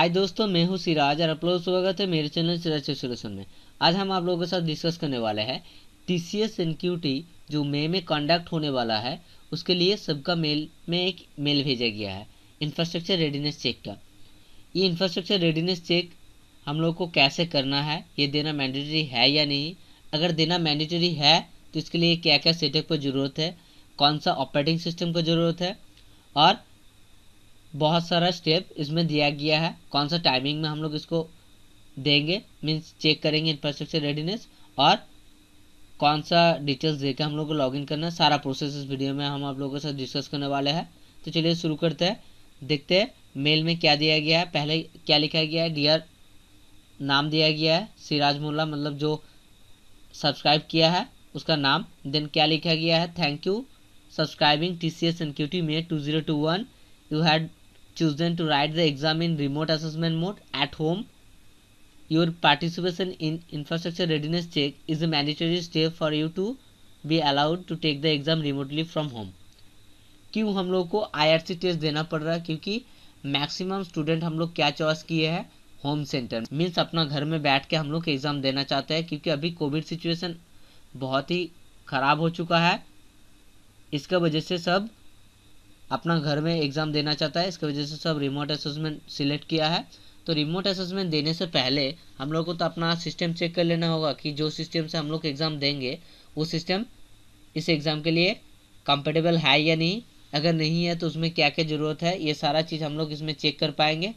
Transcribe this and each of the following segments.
हाय दोस्तों मैं हूं सिराज और आप लोग स्वागत है मेरे चैनल सिराज सोल्यूशन में आज हम आप लोगों के साथ डिस्कस करने वाले हैं टी सी एस जो मे में कंडक्ट होने वाला है उसके लिए सबका मेल में एक मेल भेजा गया है इंफ्रास्ट्रक्चर रेडीनेस चेक का ये इंफ्रास्ट्रक्चर रेडीनेस चेक हम लोग को कैसे करना है ये देना मैंडेटरी है या नहीं अगर देना मैंडेटरी है तो इसके लिए क्या क्या सेटअप को ज़रूरत है कौन सा ऑपरेटिंग सिस्टम को ज़रूरत है और बहुत सारा स्टेप इसमें दिया गया है कौन सा टाइमिंग में हम लोग इसको देंगे मीन्स चेक करेंगे इंफ्रास्ट्रक्चर रेडीनेस और कौन सा डिटेल्स देकर हम लोग को लॉगिन करना है सारा प्रोसेस इस वीडियो में हम आप लोगों के साथ डिस्कस करने वाले हैं तो चलिए शुरू करते हैं देखते हैं मेल में क्या दिया गया है पहले क्या लिखा गया है डियर नाम दिया गया है सिराज मुल्ला मतलब जो सब्सक्राइब किया है उसका नाम देन क्या लिखा गया है thank you subscribing T C S N Q T May two zero two one you had children to write the exam in remote assessment mode at home. Your participation in infrastructure readiness check is a mandatory step for you to be allowed to take the exam remotely from home. क्यों हम लोग को IRC test देना पड़ रहा है क्योंकि maximum student हम लोग क्या चॉइस किए हैं होम सेंटर मीन्स अपना घर में बैठ के हम लोग एग्ज़ाम देना चाहते हैं क्योंकि अभी कोविड सिचुएशन बहुत ही ख़राब हो चुका है इसका वजह से सब अपना घर में एग्ज़ाम देना चाहता है इसकी वजह से सब रिमोट असेसमेंट सिलेक्ट किया है तो रिमोट असेसमेंट देने से पहले हम लोग को तो अपना सिस्टम चेक कर लेना होगा कि जो सिस्टम से हम लोग एग्ज़ाम देंगे वो सिस्टम इस एग्ज़ाम के लिए कंफर्टेबल है या नहीं अगर नहीं है तो उसमें क्या क्या ज़रूरत है ये सारा चीज़ हम लोग इसमें चेक कर पाएंगे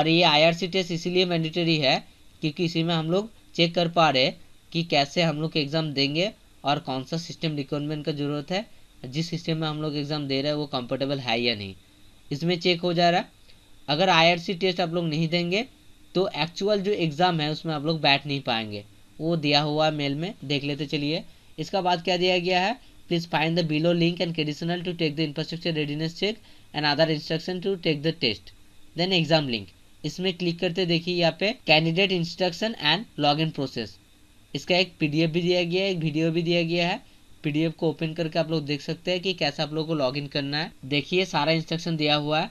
और ये सी टेस्ट इसीलिए मैंडेटरी है क्योंकि इसी में हम लोग चेक कर पा रहे कि कैसे हम लोग एग्ज़ाम देंगे और कौन सा सिस्टम रिक्वायरमेंट का ज़रूरत है जिस सिस्टम में हम लोग एग्ज़ाम दे रहे हैं वो कंफर्टेबल है या नहीं इसमें चेक हो जा रहा है अगर आई टेस्ट आप लोग नहीं देंगे तो एक्चुअल जो एग्ज़ाम है उसमें आप लोग बैठ नहीं पाएंगे वो दिया हुआ है मेल में देख लेते चलिए इसका बाद क्या दिया गया है please find the below link and conditional to take the infrastructure readiness check and other instruction to take the test then exam link इसमें क्लिक करते देखिए यहाँ पे candidate instruction and log process इसका एक पीडीएफ भी दिया गया है एक वीडियो भी दिया गया है पीडीएफ को ओपन करके आप लोग देख सकते हैं कि कैसे आप लोगों को लॉगिन करना है देखिए सारा इंस्ट्रक्शन दिया हुआ है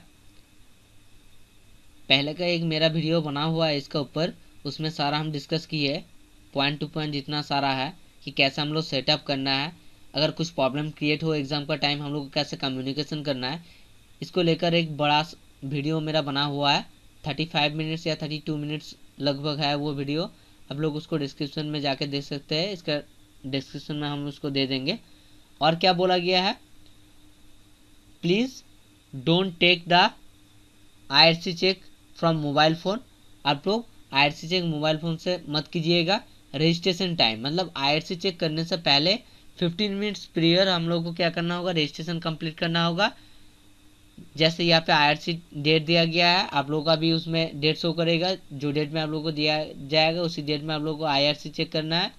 पहले का एक मेरा वीडियो बना हुआ है इसके ऊपर उसमें सारा हम डिस्कस किए पॉइंट टू पॉइंट जितना सारा है कि कैसे हम लोग सेटअप करना है अगर कुछ प्रॉब्लम क्रिएट हो एग्ज़ाम का टाइम हम लोग को कैसे कम्युनिकेशन करना है इसको लेकर एक बड़ा वीडियो मेरा बना हुआ है थर्टी फाइव मिनट्स या थर्टी टू मिनट्स लगभग है वो वीडियो आप लोग उसको डिस्क्रिप्शन में जाके देख सकते हैं इसका डिस्क्रिप्शन में हम उसको दे देंगे और क्या बोला गया है please don't take the I check from mobile phone आप लोग आई चेक मोबाइल फ़ोन से मत कीजिएगा रजिस्ट्रेशन टाइम मतलब आई चेक करने से पहले 15 मिनट्स प्रियर हम लोग को क्या करना होगा रजिस्ट्रेशन कंप्लीट करना होगा जैसे यहाँ पे आईआरसी डेट दिया गया है आप लोगों का भी उसमें डेट शो करेगा जो डेट में आप लोगों को दिया जाएगा उसी डेट में आप लोगों को आई चेक करना है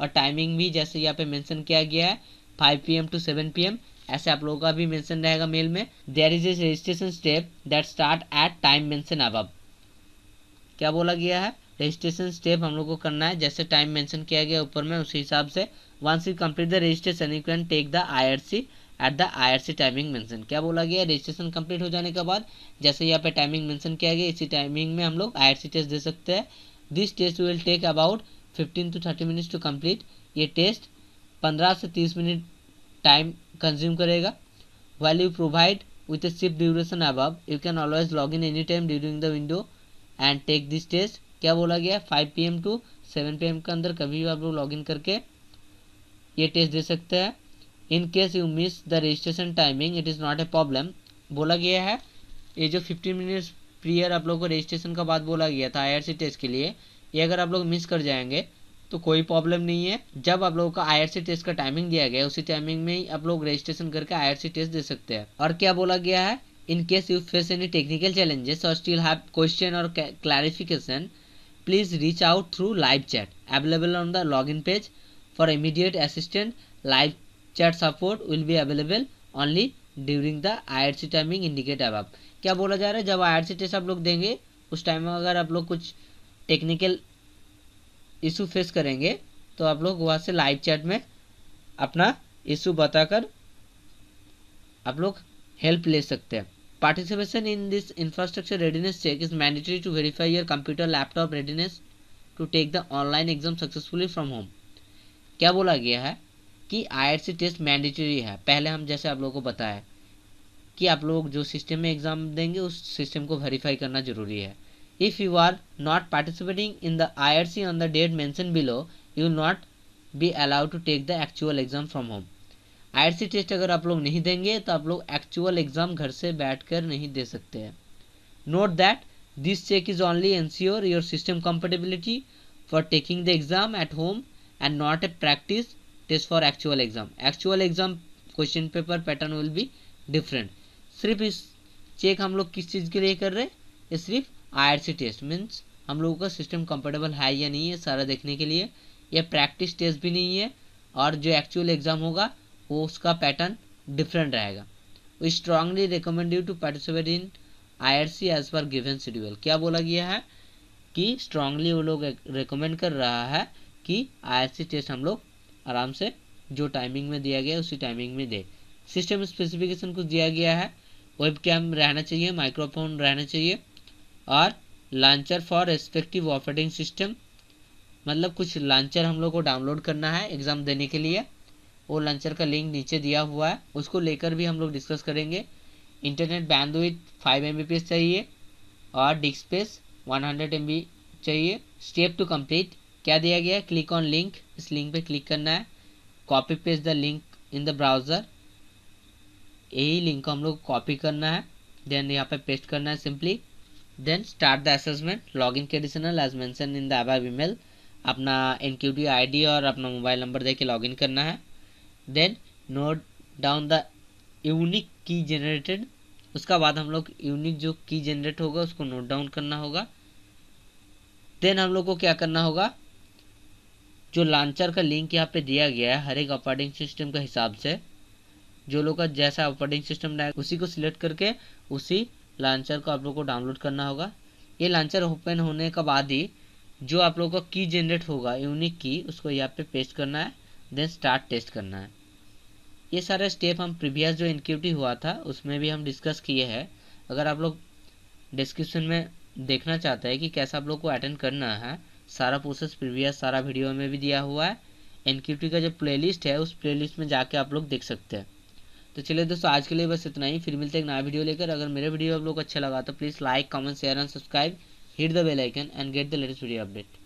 और टाइमिंग भी जैसे यहाँ पे मेंशन किया गया है five P M to seven P M ऐसे आप लोगों का भी मेंशन रहेगा मेल में there is is registration step that start at time mention अब क्या बोला गया है रजिस्ट्रेशन स्टेप हम लोग को करना है जैसे टाइम मेंशन किया गया ऊपर में उसी हिसाब से once you complete the registration you can take the I at the IRC timing mention क्या बोला गया रजिस्ट्रेशन कंप्लीट हो जाने के बाद जैसे यहाँ पे टाइमिंग मेंशन किया गया इसी टाइमिंग में हम लोग आईआरसी टेस्ट दे सकते हैं this test will take about fifteen to thirty minutes to complete ये टेस्ट पंद्रह से तीस मिनट टाइम कंज्यूम करेगा you provide with with sip duration अब you can always log in any time during the window and take this test क्या बोला गया है P M to seven P M के अंदर कभी भी आप लोग लॉग इन करके ये टेस्ट दे सकते हैं in case you miss the registration timing it is not a problem बोला गया है ये जो फिफ्टीन मिनट्स प्रियर आप लोग को रजिस्ट्रेशन का बाद बोला गया था सी टेस्ट के लिए ये अगर आप लोग मिस कर जाएंगे तो कोई प्रॉब्लम नहीं है जब आप लोगों का आई टेस्ट का टाइमिंग दिया गया उसी टाइमिंग में ही आप लोग रजिस्ट्रेशन करके आई टेस्ट दे सकते हैं और क्या बोला गया है in case you face any technical challenges और स्टिल हैव क्वेश्चन और clarification please reach out through live chat available on the log in page for immediate assistant live chat support will be available only during the I timing indicate अब क्या बोला जा रहा है जब आई test आप लोग देंगे उस टाइम में अगर आप लोग कुछ टेक्निकल इशू फेस करेंगे तो आप लोग वहाँ से लाइव चैट में अपना इशू बताकर आप लोग हेल्प ले सकते हैं participation in this infrastructure readiness check is mandatory to verify your computer laptop readiness to take the online exam successfully from home क्या बोला गया है कि I R C test mandatory है पहले हम जैसे आप लोगों को बताया कि आप लोग जो सिस्टम में एग्जाम देंगे उस सिस्टम को वेरीफाई करना जरूरी है If you are not participating in the IRC on the date mentioned below, you will not be allowed to take the actual exam from home. IRC test अगर आप लोग नहीं देंगे तो आप लोग एक्चुअल एग्जाम घर से बैठकर नहीं दे सकते हैं note that this check is only ensure your system comfortability for taking the exam at home and not a practice test for actual exam actual exam question paper pattern will be different सिर्फ इस check हम लोग किस चीज़ के लिए कर रहे हैं ये सिर्फ आई टेस्ट मीन्स हम लोगों का सिस्टम कंफर्टेबल है या नहीं है सारा देखने के लिए यह प्रैक्टिस टेस्ट भी नहीं है और जो एक्चुअल एग्ज़ाम होगा वो उसका पैटर्न डिफरेंट रहेगा we strongly recommend you to participate in I R C as per given schedule क्या बोला गया है कि स्ट्रांगली वो लोग रिकमेंड कर रहा है कि आई आर सी टेस्ट हम लोग आराम से जो टाइमिंग में दिया गया उसी टाइमिंग में दे सिस्टम स्पेसिफिकेशन कुछ दिया गया है वेब कैम रहना चाहिए माइक्रोफोन रहना चाहिए और launcher for respective operating system मतलब कुछ लॉन्चर हम लोग को डाउनलोड करना है एग्ज़ाम देने के लिए वो लॉन्चर का लिंक नीचे दिया हुआ है उसको लेकर भी हम लोग डिस्कस करेंगे इंटरनेट बैंडविड्थ फाइव एम चाहिए और disk space one hundred M चाहिए स्टेप टू कंप्लीट क्या दिया गया है क्लिक ऑन लिंक इस लिंक पे क्लिक करना है copy paste the link in the browser यही लिंक को हम लोग कॉपी करना है देन यहाँ पे पेस्ट करना है simply then start the assessment login conditional as mentioned in the above email अपना N Q D I D और अपना मोबाइल नंबर दे के लॉग इन करना है then note down the unique key generated उसका बाद हम लोग यूनिक जो की जनरेट होगा उसको नोट डाउन करना होगा देन हम लोग को क्या करना होगा जो लॉन्चर का लिंक यहाँ पे दिया गया है हर एक ऑपरेटिंग सिस्टम के हिसाब से जो लोग का जैसा ऑपरेटिंग सिस्टम रहेगा उसी को सिलेक्ट करके उसी लॉन्चर को आप लोग को डाउनलोड करना होगा ये लॉन्चर ओपन होने के बाद ही जो आप लोग का की जनरेट होगा यूनिक की उसको यहाँ पे पेस्ट करना है देन स्टार्ट टेस्ट करना है ये सारे स्टेप हम प्रीवियस जो इनक्यूटी हुआ था उसमें भी हम डिस्कस किए हैं अगर आप लोग डिस्क्रिप्शन में देखना चाहते हैं कि कैसे आप लोग को अटेंड करना है सारा प्रोसेस प्रीवियस सारा वीडियो में भी दिया हुआ है एनक्यूटी का जो प्लेलिस्ट है उस प्लेलिस्ट में जाके आप लोग देख सकते हैं तो चलिए दोस्तों आज के लिए बस इतना ही फिर मिलते हैं एक नया वीडियो लेकर अगर मेरे वीडियो आप लोग अच्छा लगा तो please like comment share and subscribe hit the bell icon and get the latest video update